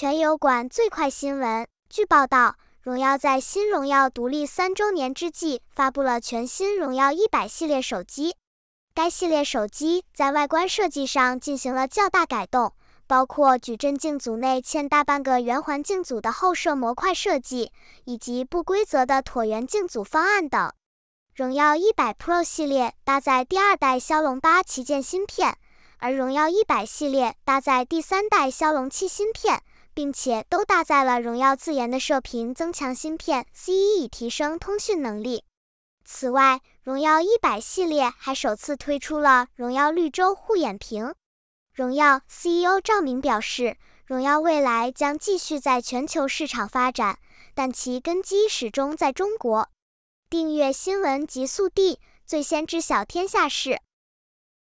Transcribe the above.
全友馆最快新闻。据报道，荣耀在新荣耀独立三周年之际，发布了全新荣耀一百系列手机。该系列手机在外观设计上进行了较大改动，包括矩阵镜组内嵌大半个圆环镜组的后摄模块设计，以及不规则的椭圆镜组方案等。荣耀一百 Pro 系列搭载第二代骁龙八旗舰芯片，而荣耀一百系列搭载第三代骁龙七芯片。并且都搭载了荣耀自研的射频增强芯片 c 1以提升通讯能力。此外，荣耀100系列还首次推出了荣耀绿洲护眼屏。荣耀 CEO 赵明表示，荣耀未来将继续在全球市场发展，但其根基始终在中国。订阅新闻极速递，最先知晓天下事。